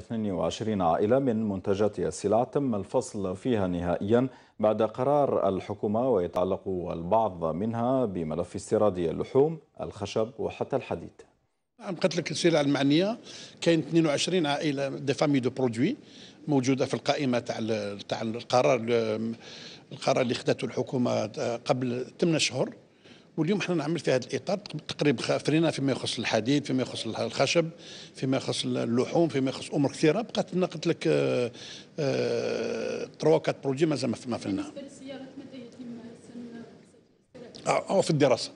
22 عائلة من منتجات السلع تم الفصل فيها نهائيا بعد قرار الحكومة ويتعلق البعض منها بملف استيراد اللحوم الخشب وحتى الحديد عم قلت لك السلع المعنيه كاين 22 عائله دي فامي دو برودوي موجوده في القائمه تاع تاع القرار القرار اللي خدته الحكومه قبل 8 شهور واليوم حنا نعمل في هذا الاطار تقريبا فرينا فيما يخص الحديد فيما يخص الخشب فيما يخص اللحوم فيما يخص امور كثيره بقات لنا قلت لك 3 4 بروجي مازال ما فينا او آه، آه، في الدراسه